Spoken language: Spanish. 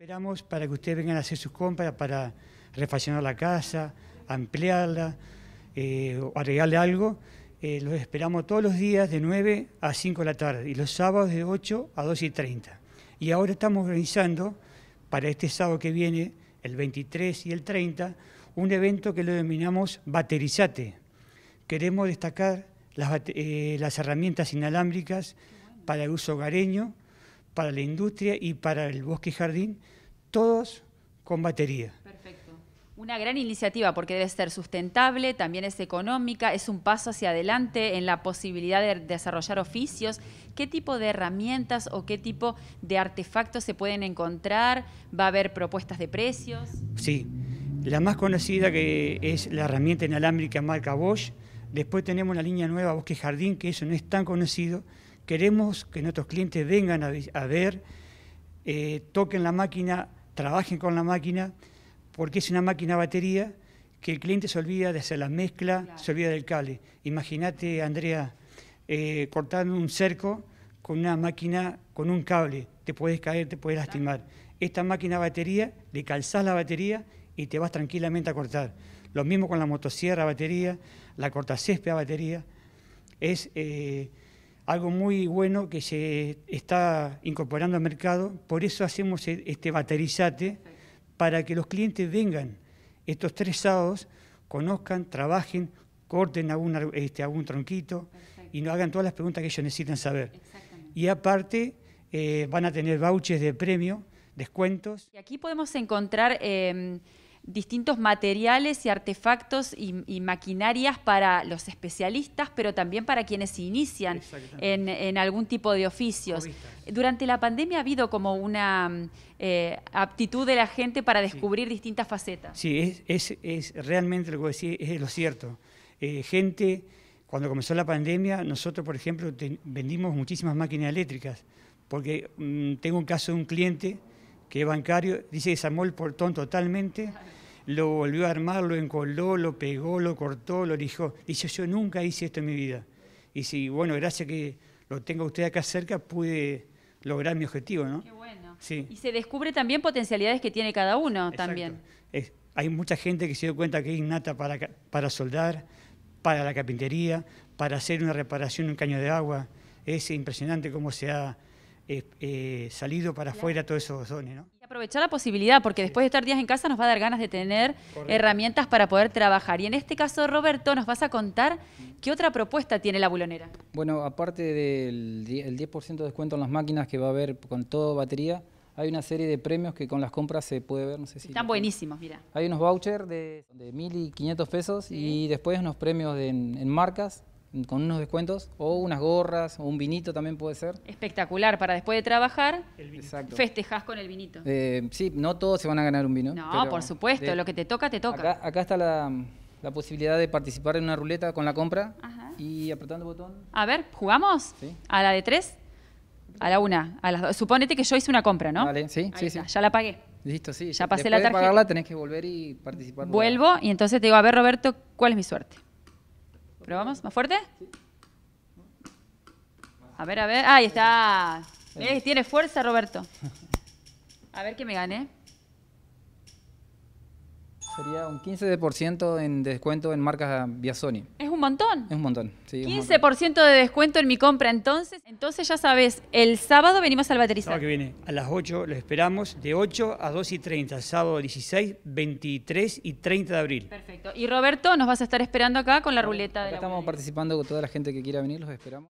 Esperamos para que ustedes vengan a hacer sus compras para refaccionar la casa, ampliarla eh, o agregarle algo. Eh, los esperamos todos los días de 9 a 5 de la tarde y los sábados de 8 a 2 y 30. Y ahora estamos organizando para este sábado que viene, el 23 y el 30, un evento que lo denominamos Baterizate. Queremos destacar las eh, herramientas inalámbricas para el uso hogareño para la industria y para el bosque jardín, todos con batería. Perfecto. Una gran iniciativa porque debe ser sustentable, también es económica, es un paso hacia adelante en la posibilidad de desarrollar oficios. ¿Qué tipo de herramientas o qué tipo de artefactos se pueden encontrar? ¿Va a haber propuestas de precios? Sí, la más conocida que es la herramienta inalámbrica marca Bosch. Después tenemos la línea nueva Bosque Jardín, que eso no es tan conocido, Queremos que nuestros clientes vengan a, ver, eh, toquen la máquina, trabajen con la máquina, porque es una máquina batería que el cliente se olvida de hacer la mezcla, se olvida del cable. Imagínate, Andrea, eh, cortando un cerco con una máquina, con un cable, te puedes caer, te puedes lastimar. Esta máquina batería, le calzás la batería y te vas tranquilamente a cortar. Lo mismo con la motosierra batería, la cortacésped batería. Es eh, algo muy bueno que se está incorporando al mercado. Por eso hacemos e-, este baterizate para que los clientes vengan estos tres sábados, conozcan, trabajen, corten algún, este, tronquito y nos hagan todas las preguntas que ellos necesitan saber. Y aparte eh, van a tener vouchers de premio, descuentos. Y aquí podemos encontrar... Em, distintos materiales y artefactos y, maquinarias para los especialistas, pero también para quienes se inician en, algún tipo de oficios. Durante la pandemia ha habido como una eh, aptitud de la gente para descubrir distintas facetas. Sí, es, realmente lo que decir, es lo cierto. Eh, gente, cuando comenzó la pandemia, nosotros, por ejemplo, vendimos muchísimas máquinas eléctricas, porque mm, tengo un caso de un cliente que es bancario, dice que se armó el portón totalmente. lo volvió a armar, lo encoló, lo pegó, lo cortó, lo dijo. Dice, yo nunca hice esto en mi vida. Y si, bueno, gracias a que lo tenga usted acá cerca, pude lograr mi objetivo, ¿no? Qué bueno. Sí. Y se descubre también potencialidades que tiene cada uno también. hay mucha gente que se dio cuenta que es innata para, para soldar, para la carpintería, para hacer una reparación en un caño de agua. Es impresionante cómo se ha eh, eh, salido para afuera todos esos dones, ¿no? Aprovechar la posibilidad, porque después de estar días en casa nos va a dar ganas de tener herramientas para poder trabajar. Y en este caso, Roberto, nos vas a contar qué otra propuesta tiene la bulonera. Bueno, aparte del 10% de descuento en las máquinas que va a haber con todo batería, hay una serie de premios que con las compras se puede ver, no sé si... Están buenísimos, mira. Hay unos vouchers de, de 1.500 pesos y después unos premios en marcas con unos descuentos o unas gorras o un vinito también puede ser. Espectacular, para después de trabajar, festejas con el vinito. Eh, sí, no todos se van a ganar un vino. No, por supuesto, lo que te toca, te toca. Acá, está la, posibilidad de participar en una ruleta con la compra y apretando el botón. A ver, ¿jugamos? ¿A la de tres? A la una, a las dos. Suponete que yo hice una compra, ¿no? Vale, sí, sí, sí. Ya la pagué. Listo, sí. Ya pasé la tarjeta. pagarla tenés que volver y participar. Vuelvo y entonces te digo, a ver, Roberto, ¿cuál es mi suerte? ¿Probamos? ¿Más fuerte? A ver, a ver. Ahí está. Eh, tiene fuerza, Roberto. A ver que me gane. Sería un 15% en descuento en marcas vía Sony. un montón. Es un montón, 15% de descuento en mi compra, entonces. Entonces ya sabes, el sábado venimos al baterista que viene, a las 8 lo esperamos, de 8 a 2 y 30, sábado 16, 23 y 30 de abril. Perfecto. Y Roberto, nos vas a estar esperando acá con la ruleta. de la estamos participando con toda la gente que quiera venir, los esperamos.